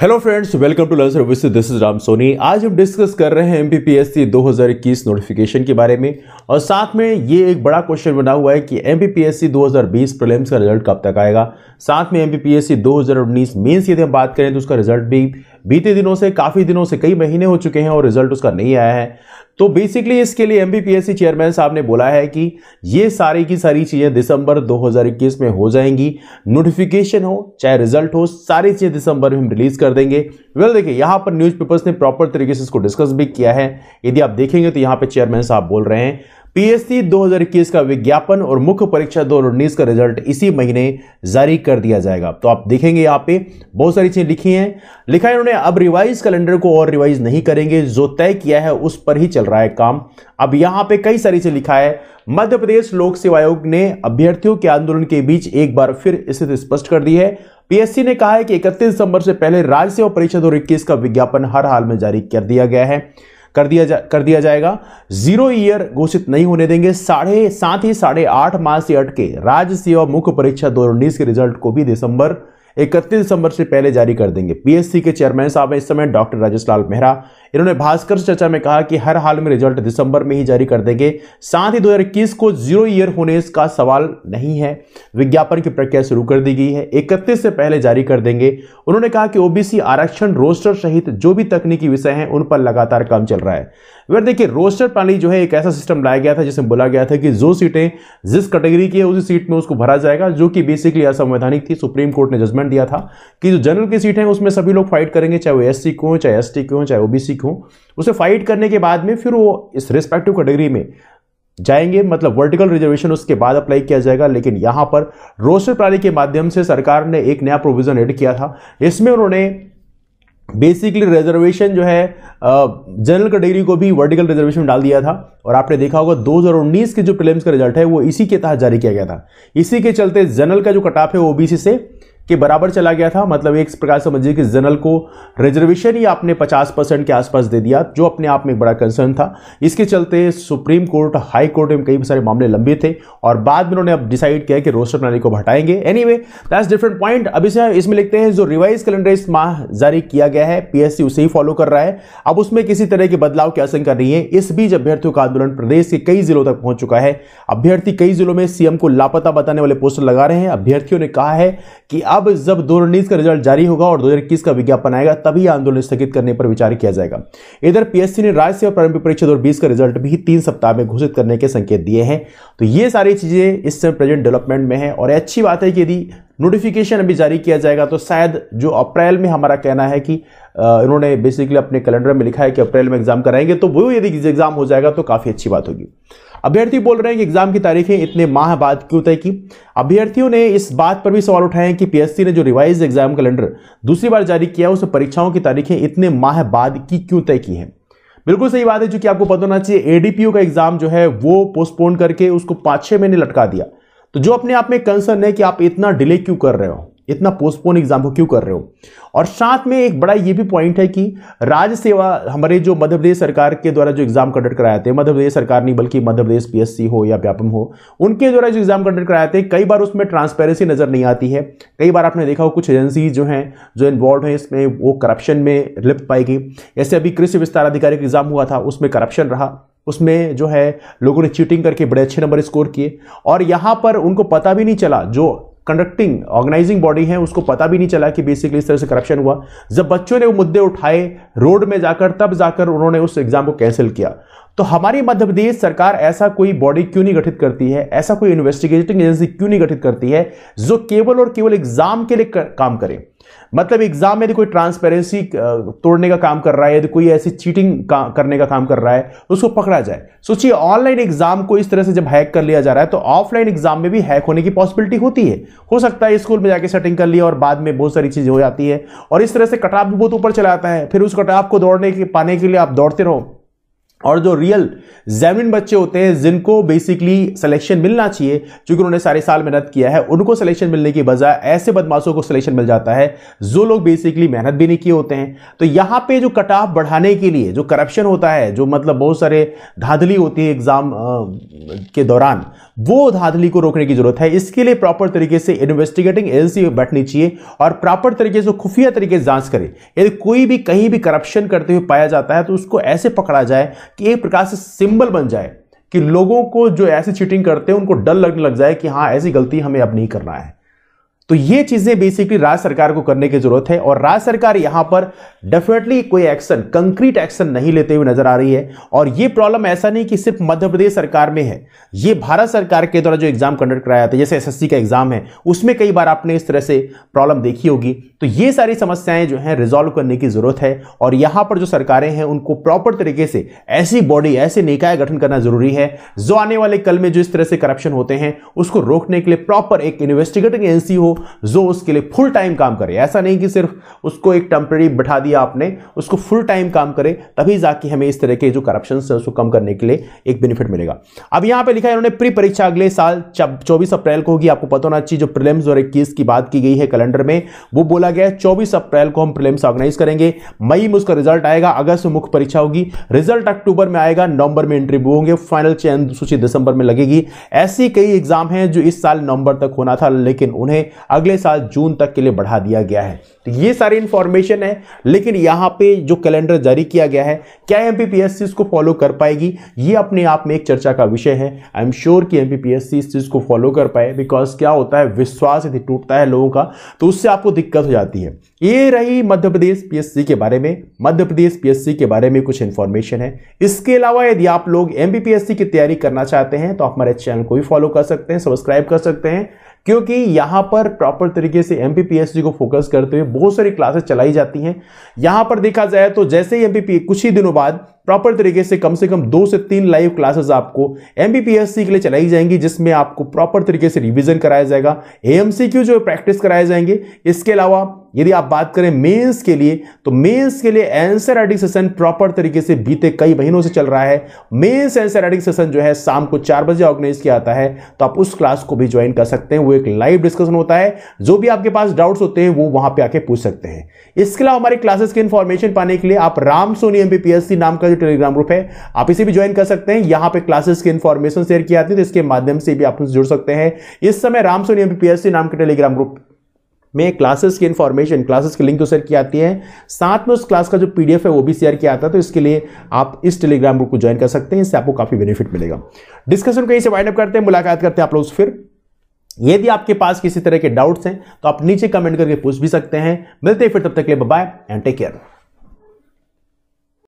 hello friends welcome to learn service this is Ram Soni आज हम discuss कर रहे हैं एमपीपीएससी 2021 नोटिफिकेशन के बारे में और साथ में ये एक बड़ा क्वेश्चन बना हुआ है कि एमपीपीएससी 2020 प्रीलिम्स का रिजल्ट कब तक आएगा साथ में एमपीपीएससी 2019 मेंस यदि हम बात करें तो उसका रिजल्ट भी बीते दिनों से काफ़ी दिनों से कई महीने हो चुके हैं और रिजल्ट उसका नहीं आया है तो बेसिकली इसके लिए एम चेयरमैन साहब ने बोला है कि ये सारी की सारी चीज़ें दिसंबर 2021 में हो जाएंगी नोटिफिकेशन हो चाहे रिजल्ट हो सारी चीज़ें दिसंबर में हम रिलीज़ कर कर देंगे वेल देखिए यहाँ पर न्यूज़पेपर्स ने प्रॉपर तरीके से इसको डिस्कस भी किया है यदि आप देखेंगे तो यहाँ पे चेयरमैन साहब बोल रहे हैं पीएससी 2021 का विज्ञापन और मुख्य परीक्षा दो का रिजल्ट इसी महीने जारी कर दिया जाएगा तो आप देखेंगे यहाँ पे बहुत सारी चीज़ें लिखी हैं लिखा है इन्होंने अब रिवाइज कैलेंडर को और रिवाइज नहीं करेंगे जो तय किया है उस पर ही चल रहा है काम अब यहाँ पे कई सारी चीज़ें लिखा है मध्य प्रदेश लोक सेवा आयोग ने अभ्यर्थियों के आंदोलन के बीच एक बार फिर स्थिति स्पष्ट कर दी है पीएससी ने कहा है कि 31 दिसंबर से पहले राज्य सेवा परीक्षा दो का विज्ञापन हर हाल में जारी कर दिया गया है कर दिया जा कर दिया जाएगा जीरो ईयर घोषित नहीं होने देंगे साढ़े साथ ही साढ़े आठ माह से अटके राज्य सेवा मुख्य परीक्षा दो के रिजल्ट को भी दिसंबर इकतीस दिसंबर से पहले जारी कर देंगे पीएससी के चेयरमैन साहब हैं इस समय डॉक्टर राजेश लाल मेहरा इन्होंने भास्कर चर्चा में कहा कि हर हाल में रिजल्ट दिसंबर में ही जारी कर देंगे साथ ही दो को जीरो ईयर होने का सवाल नहीं है विज्ञापन की प्रक्रिया शुरू कर दी गई है इकतीस से पहले जारी कर देंगे उन्होंने कहा कि ओबीसी आरक्षण रोस्टर सहित जो भी तकनीकी विषय हैं उन पर लगातार काम चल रहा है अगर देखिए रोस्टर प्रणाली जो है एक ऐसा सिस्टम लाया गया था जिसमें बोला गया था कि जो सीटें जिस कैटेगरी की है उसी सीट में उसको भरा जाएगा जो कि बेसिकली असंवैधानिक थी सुप्रीम कोर्ट ने जजमेंट दिया था कि जो जनरल की सीट है उसमें सभी लोग फाइट करेंगे चाहे वो एस सी को चाहे एस टी को चाहे ओ बी सी को उसे फाइट करने के बाद में फिर वो इस रिस्पेक्टिव कैटेगरी में जाएंगे मतलब वर्टिकल रिजर्वेशन उसके बाद अप्लाई किया जाएगा लेकिन यहां पर रोस्टर प्रणाली के माध्यम से सरकार ने एक नया प्रोविजन एड किया था इसमें उन्होंने बेसिकली रिजर्वेशन जो है जनरल कैटेगरी को भी वर्टिकल रिजर्वेशन डाल दिया था और आपने देखा होगा 2019 के जो प्रीलिम्स का रिजल्ट है वो इसी के तहत जारी किया गया था इसी के चलते जनरल का जो कटाफ है ओबीसी से के बराबर चला गया था मतलब एक प्रकार समझिए कि जनरल को रिजर्वेशन ही आपने 50 परसेंट के आसपास दे दिया जो अपने आप में एक बड़ा कंसर्न था इसके चलते सुप्रीम कोर्ट हाई कोर्ट में कई सारे मामले लंबे थे और बाद में उन्होंने अब डिसाइड किया कि रोस्टर प्रणाली को हटाएंगे anyway that's different point अभी से इसमें लिखते हैं जो रिवाइज कैलेंडर इस माह जारी किया गया है पीएससी उसे ही फॉलो कर रहा है अब उसमें किसी तरह के बदलाव की आशंका नहीं है इस बीच अभ्यर्थियों का आंदोलन प्रदेश के कई जिलों तक पहुंच चुका है अभ्यर्थी कई जिलों में सीएम को लापता बताने वाले पोस्टर लगा रहे हैं अभ्यर्थियों ने कहा है कि अब जब दो का रिजल्ट जारी होगा और दो का विज्ञापन आएगा तभी आंदोलन स्थगित करने पर विचार किया जाएगा इधर पीएससी ने राज्य सेवा प्रारंभिक परीक्षा दो का रिजल्ट भी तीन सप्ताह में घोषित करने के संकेत दिए हैं तो ये सारी चीज़ें इस समय प्रेजेंट डेवलपमेंट में है और अच्छी बात है कि यदि नोटिफिकेशन अभी जारी किया जाएगा तो शायद जो अप्रैल में हमारा कहना है कि इन्होंने बेसिकली अपने कैलेंडर में लिखा है कि अप्रैल में एग्जाम कराएंगे तो वो यदि एग्जाम हो जाएगा तो काफ़ी अच्छी बात होगी अभ्यर्थी बोल रहे हैं कि एग्जाम की तारीखें इतने माह बाद क्यों तय की अभ्यर्थियों ने इस बात पर भी सवाल उठाए हैं कि पीएससी ने जो रिवाइज एग्जाम कैलेंडर दूसरी बार जारी किया उसमें परीक्षाओं की तारीखें इतने माह बाद की क्यों तय की है बिल्कुल सही बात है जो कि आपको पता होना चाहिए एडीपीओ का एग्जाम जो है वो पोस्टपोन करके उसको पांच छह महीने लटका दिया तो जो अपने आप में कंसर्न है कि आप इतना डिले क्यों कर रहे हो इतना पोस्टपोन एग्जाम को क्यों कर रहे हो और साथ में एक बड़ा ये भी पॉइंट है कि राज्य सेवा हमारे जो मध्य प्रदेश सरकार के द्वारा जो एग्जाम कंडक्ट कराए थे मध्य प्रदेश सरकार नहीं बल्कि मध्य प्रदेश पीएससी हो या व्यापम हो उनके द्वारा जो एग्जाम कंडक्ट कराए थे कई बार उसमें ट्रांसपेरेंसी नजर नहीं आती है कई बार आपने देखा हो कुछ एजेंसी जो हैं जो इन्वॉल्व हैं इसमें वो करप्शन में लिप्त पाई गई ऐसे अभी कृषि विस्तार अधिकारी का एग्जाम हुआ था उसमें करप्शन रहा उसमें जो है लोगों ने चीटिंग करके बड़े अच्छे नंबर स्कोर किए और यहाँ पर उनको पता भी नहीं चला जो कंडक्टिंग ऑर्गेनाइजिंग बॉडी है उसको पता भी नहीं चला कि बेसिकली इस तरह से करप्शन हुआ जब बच्चों ने वो मुद्दे उठाए रोड में जाकर तब जाकर उन्होंने उस एग्जाम को कैंसिल किया तो हमारी मध्य प्रदेश सरकार ऐसा कोई बॉडी क्यों नहीं गठित करती है ऐसा कोई इन्वेस्टिगेटिंग एजेंसी क्यों नहीं गठित करती है जो केवल और केवल एग्जाम के लिए कर, काम करें मतलब एग्जाम में यदि कोई ट्रांसपेरेंसी तोड़ने का काम कर रहा है यदि कोई ऐसी चीटिंग का, करने का काम कर रहा है तो उसको पकड़ा जाए सोचिए ऑनलाइन एग्जाम को इस तरह से जब हैक कर लिया जा रहा है तो ऑफलाइन एग्जाम में भी हैक होने की पॉसिबिलिटी होती है हो सकता है स्कूल में जाके सेटिंग कर लिया और बाद में बहुत सारी चीज़ें हो जाती है और इस तरह से कटाव भी बहुत ऊपर चला जाता है फिर उस कटाव को दौड़ने के पाने के लिए आप दौड़ते रहो और जो रियल जैमिन बच्चे होते हैं जिनको बेसिकली सिलेक्शन मिलना चाहिए क्योंकि उन्होंने सारे साल मेहनत किया है उनको सिलेक्शन मिलने की बजाय ऐसे बदमाशों को सिलेक्शन मिल जाता है जो लोग बेसिकली मेहनत भी नहीं किए होते हैं तो यहाँ पे जो कट ऑफ बढ़ाने के लिए जो करप्शन होता है जो मतलब बहुत सारे धांधली होती है एग्ज़ाम के दौरान वो धांधली को रोकने की ज़रूरत है इसके लिए प्रॉपर तरीके से इन्वेस्टिगेटिंग एजेंसी बैठनी चाहिए और प्रॉपर तरीके से खुफिया तरीके से जांच करें यदि कोई भी कहीं भी करप्शन करते हुए पाया जाता है तो उसको ऐसे पकड़ा जाए कि एक प्रकार से सिंबल बन जाए कि लोगों को जो ऐसी चीटिंग करते हैं उनको डर लगने लग जाए कि हाँ ऐसी गलती हमें अब नहीं करना है तो ये चीजें बेसिकली राज्य सरकार को करने की जरूरत है और राज्य सरकार यहां पर डेफिनेटली कोई एक्शन कंक्रीट एक्शन नहीं लेते हुए नजर आ रही है और ये प्रॉब्लम ऐसा नहीं कि सिर्फ मध्य प्रदेश सरकार में है ये भारत सरकार के द्वारा जो एग्जाम कंडक्ट कराया जाता है जैसे एसएससी का एग्जाम है उसमें कई बार आपने इस तरह से प्रॉब्लम देखी होगी तो ये सारी समस्याएं जो है रिजॉल्व करने की जरूरत है और यहां पर जो सरकारें हैं उनको प्रॉपर तरीके से ऐसी बॉडी ऐसे निकाय गठन करना जरूरी है जो आने वाले कल में जो इस तरह से करप्शन होते हैं उसको रोकने के लिए प्रॉपर एक इन्वेस्टिगेटिंग एजेंसी हो जो उसके लिए फुल टाइम काम करे ऐसा नहीं कि सिर्फ उसको एक टेम्प्रेरी बैठा दिया आपने उसको फुल टाइम काम करे तभी जाके हमें इस तरह के जो करप्शन है उसको कम करने के लिए एक बेनिफिट मिलेगा अब यहाँ पे लिखा है इन्होंने प्री परीक्षा अगले साल चौबीस अप्रैल को होगी आपको पता होना चाहिए जो प्रिलिम्स और इक्कीस की बात की गई है कैलेंडर में वो बोला गया है चौबीस अप्रैल को हम प्रिलिम्स ऑर्गेनाइज करेंगे मई में उसका रिजल्ट आएगा अगस्त में मुख्य परीक्षा होगी रिजल्ट अक्टूबर में आएगा नवंबर में इंटरव्यू होंगे फाइनल चयन सूची दिसंबर में लगेगी ऐसी कई एग्जाम हैं जो इस साल नवंबर तक होना था लेकिन उन्हें अगले साल जून तक के लिए बढ़ा दिया गया है तो ये सारी इन्फॉर्मेशन है लेकिन यहाँ पे जो कैलेंडर जारी किया गया है क्या एम इसको फॉलो कर पाएगी ये अपने आप में एक चर्चा का विषय है आई एम श्योर कि एम इस चीज़ को फॉलो कर पाए बिकॉज क्या होता है विश्वास यदि टूटता है लोगों का तो उससे आपको दिक्कत हो जाती है ये रही मध्य प्रदेश पी के बारे में मध्य प्रदेश पी के बारे में कुछ इन्फॉर्मेशन है इसके अलावा यदि आप लोग एम की तैयारी करना चाहते हैं तो आप हमारे चैनल को भी फॉलो कर सकते हैं सब्सक्राइब कर सकते हैं क्योंकि यहां पर प्रॉपर तरीके से एम को फोकस करते हुए बहुत सारी क्लासेस चलाई जाती हैं यहां पर देखा जाए तो जैसे ही एमपीपी कुछ ही दिनों बाद प्रॉपर तरीके से कम से कम दो से तीन लाइव क्लासेस आपको एमबीपीएससी के लिए चलाई जाएंगी जिसमें आपको प्रॉपर तरीके से रिविजन कराया जाएगा एएमसीक्यू जो प्रैक्टिस कराए जाएंगे इसके अलावा यदि आप बात करें मेंस के लिए तो मेंस के लिए एंसर राइटिंग सेशन प्रॉपर तरीके से बीते कई महीनों से चल रहा है मेंस एंसर राइटिंग सेशन जो है शाम को चार बजे ऑर्गेनाइज किया जाता है तो आप उस क्लास को भी ज्वाइन कर सकते हैं वो एक लाइव डिस्कशन होता है जो भी आपके पास डाउट्स होते हैं वो वहां पर आके पूछ सकते हैं इसके अलावा हमारी क्लासेस की इन्फॉर्मेशन पाने के लिए आप राम सोनी एमबीपीएससी नाम का जो टेलीग्राम ग्रुप है आप इसे भी ज्वाइन कर सकते हैं यहाँ पर क्लासेस की इन्फॉर्मेशन शेयर की जाती है तो इसके माध्यम से भी आप जुड़ सकते हैं इस समय राम सोनी एमबीपीएससी नाम के टेलीग्राम ग्रुप में क्लासेस की इन्फॉर्मेशन क्लासेस की लिंक तो शेयर की आती है साथ में उस क्लास का जो पी है वो भी शेयर किया आता है तो इसके लिए आप इस टेलीग्राम ग्रुप को ज्वाइन कर सकते हैं इससे आपको काफ़ी बेनिफिट मिलेगा डिस्कशन को यहीं से वाइंड अप करते हैं मुलाकात करते हैं आप लोग फिर यदि आपके पास किसी तरह के डाउट्स हैं तो आप नीचे कमेंट करके पूछ भी सकते हैं मिलते हैं फिर तब तक के लिए बाय एंड टेक केयर